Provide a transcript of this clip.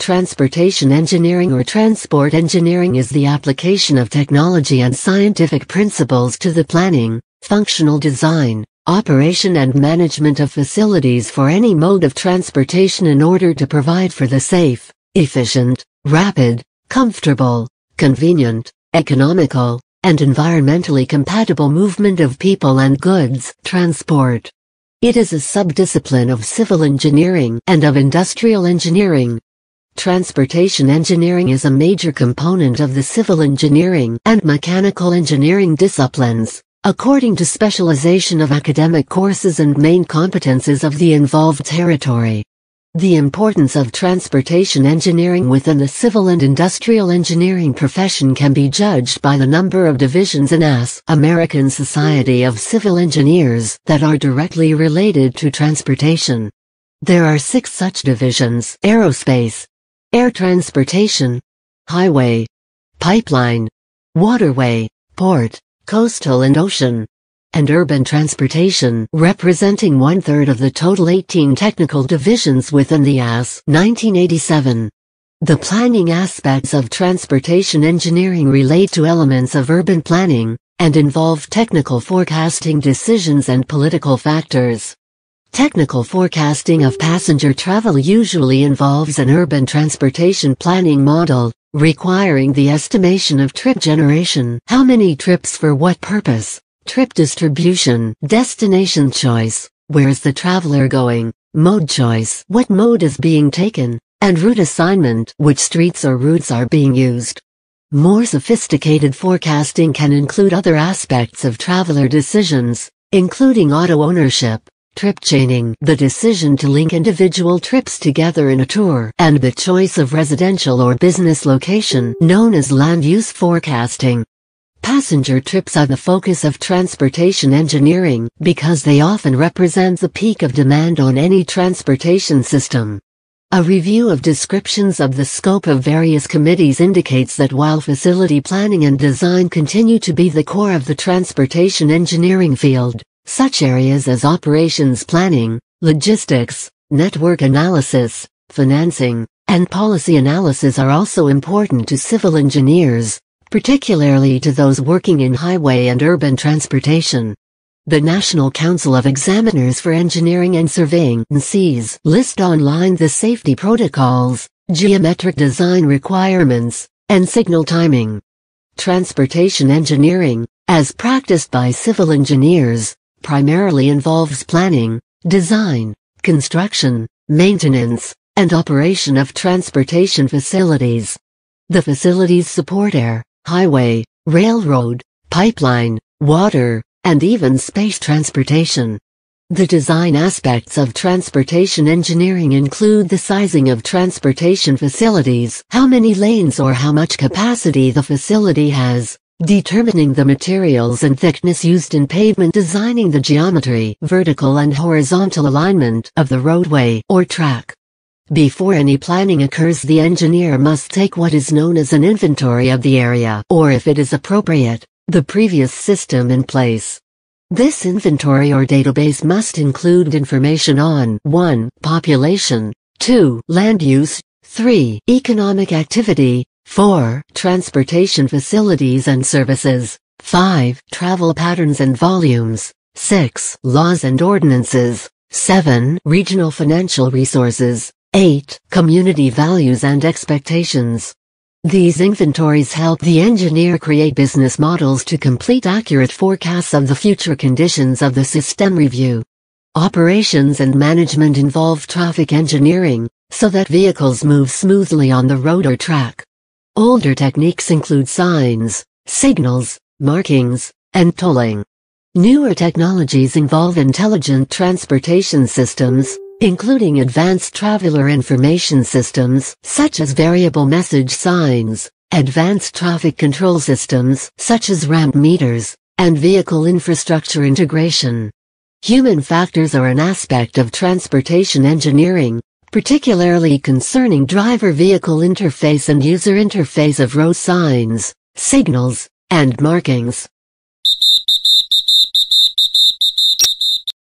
Transportation engineering or transport engineering is the application of technology and scientific principles to the planning, functional design, operation and management of facilities for any mode of transportation in order to provide for the safe, efficient, rapid, comfortable, convenient, economical, and environmentally compatible movement of people and goods transport. It is a subdiscipline of civil engineering and of industrial engineering. Transportation engineering is a major component of the civil engineering and mechanical engineering disciplines, according to specialization of academic courses and main competences of the involved territory. The importance of transportation engineering within the civil and industrial engineering profession can be judged by the number of divisions in AS American Society of Civil Engineers that are directly related to transportation. There are six such divisions, aerospace, air transportation, highway, pipeline, waterway, port, coastal and ocean, and urban transportation representing one-third of the total 18 technical divisions within the AS 1987. The planning aspects of transportation engineering relate to elements of urban planning and involve technical forecasting decisions and political factors. Technical forecasting of passenger travel usually involves an urban transportation planning model, requiring the estimation of trip generation, how many trips for what purpose, trip distribution, destination choice, where is the traveler going, mode choice, what mode is being taken, and route assignment, which streets or routes are being used. More sophisticated forecasting can include other aspects of traveler decisions, including auto ownership, Trip chaining. The decision to link individual trips together in a tour and the choice of residential or business location known as land use forecasting. Passenger trips are the focus of transportation engineering because they often represent the peak of demand on any transportation system. A review of descriptions of the scope of various committees indicates that while facility planning and design continue to be the core of the transportation engineering field, such areas as operations planning, logistics, network analysis, financing, and policy analysis are also important to civil engineers, particularly to those working in highway and urban transportation. The National Council of Examiners for Engineering and Surveying (NCES) list online the safety protocols, geometric design requirements, and signal timing. Transportation engineering, as practiced by civil engineers, primarily involves planning, design, construction, maintenance, and operation of transportation facilities. The facilities support air, highway, railroad, pipeline, water, and even space transportation. The design aspects of transportation engineering include the sizing of transportation facilities, how many lanes or how much capacity the facility has, determining the materials and thickness used in pavement designing the geometry, vertical and horizontal alignment of the roadway or track. Before any planning occurs the engineer must take what is known as an inventory of the area or if it is appropriate, the previous system in place. This inventory or database must include information on 1. Population 2. Land use 3. Economic activity 4. Transportation facilities and services. 5. Travel patterns and volumes. 6. Laws and ordinances. 7. Regional financial resources. 8. Community values and expectations. These inventories help the engineer create business models to complete accurate forecasts of the future conditions of the system review. Operations and management involve traffic engineering, so that vehicles move smoothly on the road or track. Older techniques include signs, signals, markings, and tolling. Newer technologies involve intelligent transportation systems, including advanced traveler information systems such as variable message signs, advanced traffic control systems such as ramp meters, and vehicle infrastructure integration. Human factors are an aspect of transportation engineering particularly concerning driver-vehicle interface and user interface of road signs, signals, and markings.